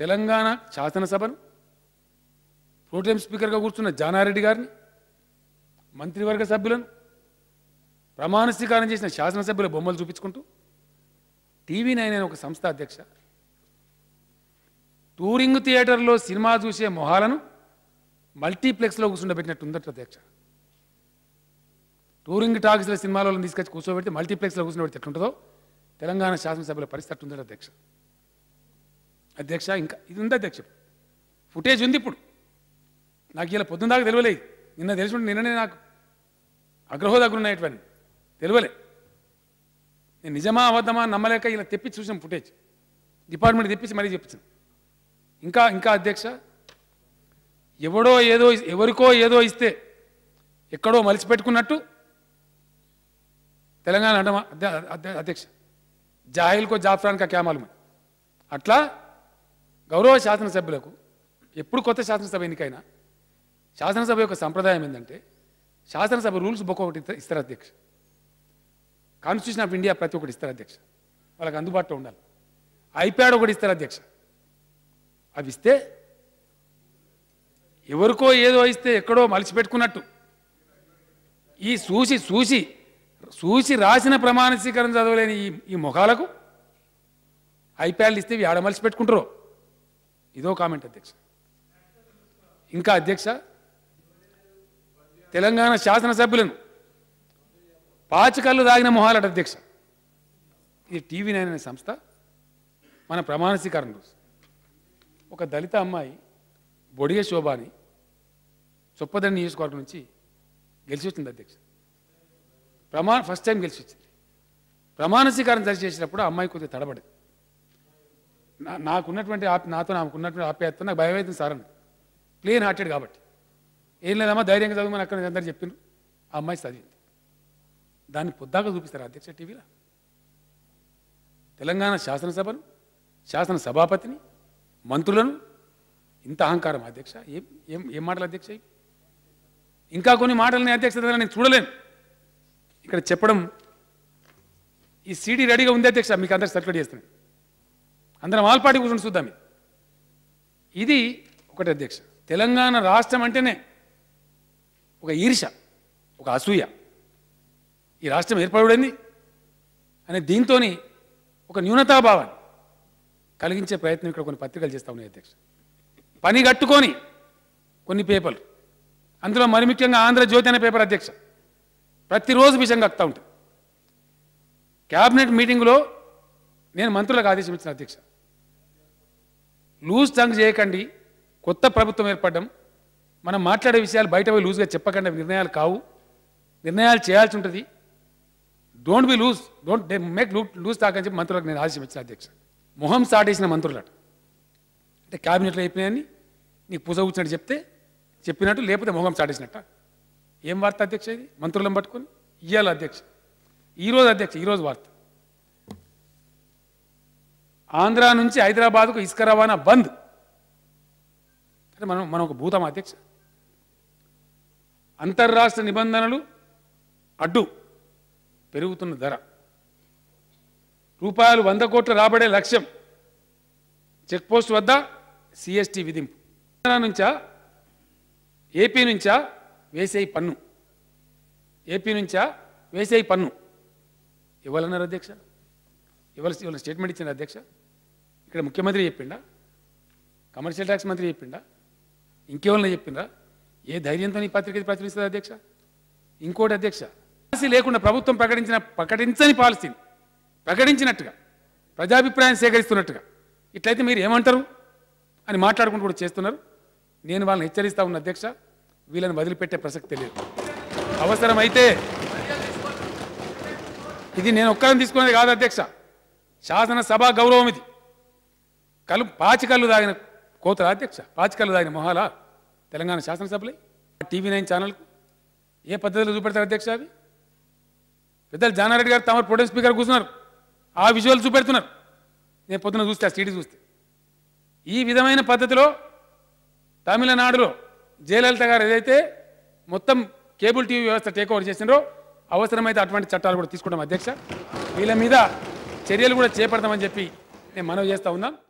తెలంగాణ శాసనసభను ప్రోటేం స్పీకర్గా కూర్చున్న జానారెడ్డి గారిని మంత్రివర్గ సభ్యులను ప్రమాణ స్వీకారం చేసిన శాసనసభ్యుల బొమ్మలు చూపించుకుంటూ టీవీ నైన్ అనే ఒక సంస్థ అధ్యక్ష టూరింగ్ థియేటర్లో సినిమా చూసే మొహాలను మల్టీప్లెక్స్లో కూర్చుండబెట్టినట్టు ఉందట అధ్యక్ష టూరింగ్ టాక్స్ల సినిమాలో తీసుకొచ్చి కూర్చోబెట్టి మల్టీప్లెక్స్లో కూర్చుండబెడితే ఎట్లుంటుందో తెలంగాణ శాసనసభ్యుల పరిస్థితి ఉందట అధ్యక్ష అధ్యక్ష ఇంకా ఇది ఉంది అధ్యక్ష ఫుటేజ్ ఉంది ఇప్పుడు నాకు ఇలా పొద్దున్న దాకా తెలియలేదు నిన్న ఉంటే నిన్ననే నాకు అగ్రహో దగ్గర ఉన్నాయటువంటి తెలియలే నేను నిజమా అబద్ధమా నమ్మలేక ఇలా తెప్పించి చూసాం ఫుటేజ్ డిపార్ట్మెంట్ తెప్పించి మరీ చెప్పించాను ఇంకా ఇంకా అధ్యక్ష ఎవడో ఏదో ఎవరికో ఏదో ఇస్తే ఎక్కడో మలిసి పెట్టుకున్నట్టు తెలంగాణ అధ్యక్ష జాహిల్కో జాఫ్రాన్కా క్యామాలు అట్లా గౌరవ శాసనసభ్యులకు ఎప్పుడు కొత్త శాసనసభ ఎన్నికైనా శాసనసభ యొక్క సంప్రదాయం ఏంటంటే శాసనసభ రూల్స్ బుక్ ఒకటి ఇస్తారు అధ్యక్ష కాన్స్టిట్యూషన్ ఆఫ్ ఇండియా ప్రతి ఒక్కటి ఇస్తారు అధ్యక్ష వాళ్ళకి అందుబాటులో ఉండాలి ఐప్యాడ్ ఒకటి ఇస్తారు అధ్యక్ష అవి ఇస్తే ఎవరికో ఏదో ఇస్తే ఎక్కడో మలిచిపెట్టుకున్నట్టు ఈ చూసి చూసి చూసి రాసిన ప్రమాణ స్వీకారం చదవలేని ఈ ఈ ముఖాలకు ఐప్యాడ్లు ఇస్తే ఆడ మలిసి పెట్టుకుంటారు ఇదో కామెంట్ అధ్యక్ష ఇంకా అధ్యక్ష తెలంగాణ శాసనసభ్యులను పాచికల్లు దాగిన మొహాలట అధ్యక్ష ఇది టీవీ నైన్ అనే సంస్థ మన ప్రమాణ స్వీకారం రోజు ఒక దళిత అమ్మాయి బొడిగే శోభాని చొప్పదండి నియోజకవర్గం నుంచి గెలిచి వచ్చింది అధ్యక్ష ప్రమాణ ఫస్ట్ టైం గెలిచి వచ్చింది ప్రమాణ స్వీకారం చేసినప్పుడు అమ్మాయి కొద్దిగా తడబడింది నాకున్నటువంటి నాతో నాకున్నటువంటి ఆప్యాయత నాకు భయం అవుతుంది సార్ అని క్లీన్ హార్టెడ్ కాబట్టి ఏం లేదమ్మా ధైర్యంగా చదువుమని అక్కడ అందరు చెప్పిండ్రు ఆ అమ్మాయి చదివింది దాన్ని పొద్దాక చూపిస్తారు అధ్యక్ష టీవీలో తెలంగాణ శాసనసభను శాసన సభాపతిని మంత్రులను ఇంత అహంకారం అధ్యక్ష ఏం ఏం ఏం మాటలు అధ్యక్ష ఇంకా కొన్ని మాటలని అధ్యక్ష నేను చూడలేను ఇక్కడ చెప్పడం ఈ సీడీ రెడీగా ఉంది అధ్యక్ష మీకు అందరికీ సర్క్యులేట్ చేస్తున్నాను అందరం ఆల్పాటి కూర్చొని చూద్దాం ఇది ఒకటి అధ్యక్ష తెలంగాణ రాష్ట్రం అంటేనే ఒక ఈర్ష ఒక అసూయ ఈ రాష్ట్రం ఏర్పడింది అనే దీంతో ఒక న్యూనతాభావాన్ని కలిగించే ప్రయత్నం ఇక్కడ కొన్ని పత్రికలు చేస్తా ఉన్నాయి అధ్యక్ష పని కట్టుకొని కొన్ని పేపర్లు అందులో మరి ముఖ్యంగా ఆంధ్రజ్యోతి అనే పేపర్ అధ్యక్ష ప్రతిరోజు విషయం కక్కుతూ ఉంటుంది క్యాబినెట్ మీటింగ్లో నేను మంత్రులకు ఆదేశం ఇచ్చిన అధ్యక్ష లూజ్ టంగ్ చేయకండి కొత్త ప్రభుత్వం ఏర్పడడం మనం మాట్లాడే విషయాలు బయట పోయి లూజ్గా చెప్పకుండా నిర్ణయాలు కావు నిర్ణయాలు చేయాల్సి ఉంటుంది don't be loose don't make లూ లూజ్ టాక్ అని చెప్పి మంత్రులకు నేను ఆదేశం ఇచ్చిన అధ్యక్ష మొహం సాటేసిన మంత్రులట అంటే క్యాబినెట్లో అయిపోయాయని నీకు పూజ కూర్చున్నట్టు చెప్తే చెప్పినట్టు లేకపోతే మొహం సాటేసినట్ట ఏం వార్త అధ్యక్ష ఇది మంత్రులను పట్టుకొని ఇయ్యాలి అధ్యక్ష ఈరోజు అధ్యక్ష ఈరోజు వార్త ఆంధ్ర నుంచి హైదరాబాద్కు ఇసుక రవాణా బంద్ అంటే మనం మనం ఒక భూతం అధ్యక్ష అంతర్రాష్ట్ర నిబంధనలు అడ్డు పెరుగుతున్న ధర రూపాయలు వంద కోట్ల రాబడే లక్ష్యం చెక్పోస్ట్ వద్ద సిఎస్టీ విధింపు నుంచా ఏపీ నుంచా వేసేయి పన్ను ఏపీ నుంచా వేసేయి పన్ను ఇవ్వాలన్నారు అధ్యక్ష ఇవాళ ఇవాళ స్టేట్మెంట్ ఇచ్చింది అధ్యక్ష ఇక్కడ ముఖ్యమంత్రి చెప్పిండా కమర్షియల్ ట్యాక్స్ మంత్రి చెప్పిండా ఇంకేమన్నా చెప్పిందా ఏ ధైర్యంతో ఈ పత్రిక ప్రచురిస్తుంది అధ్యక్ష ఇంకోటి అధ్యక్ష పాలసీ లేకుండా ప్రభుత్వం ప్రకటించిన ప్రకటించని పాలసీని ప్రకటించినట్టుగా ప్రజాభిప్రాయం సేకరిస్తున్నట్టుగా ఇట్లయితే మీరు ఏమంటారు అని మాట్లాడుకుంటూ కూడా చేస్తున్నారు నేను వాళ్ళని హెచ్చరిస్తా ఉన్న అధ్యక్ష వీళ్ళని వదిలిపెట్టే ప్రసక్తి లేదు అవసరమైతే ఇది నేను ఒక్కరిని తీసుకునేది కాదు అధ్యక్ష శాసనసభ గౌరవం ఇది కలు పాచికల్లు తాగిన కోతల అధ్యక్ష పాచికల్లు తాగిన మొహాల తెలంగాణ శాసనసభలే టీవీ నైన్ ఛానల్కు ఏ పద్ధతిలో చూపెడతారు అధ్యక్ష అవి పెద్దలు జానారెడ్డి గారు తమ ప్రొటెక్ట్ స్పీకర్ కూర్చున్నారు ఆ విజువల్ చూపెడుతున్నారు నేను పొద్దున చూస్తే ఆ సిటీ చూస్తే ఈ విధమైన పద్ధతిలో తమిళనాడులో జయలలిత గారు ఏదైతే మొత్తం కేబుల్ టీవీ వ్యవస్థ టేక్ ఓవర్ చేసినారో అవసరమైతే అటువంటి చట్టాలు కూడా తీసుకోవడం అధ్యక్ష వీళ్ళ మీద చర్యలు కూడా చేపడతామని చెప్పి నేను మనవి చేస్తూ ఉన్నాం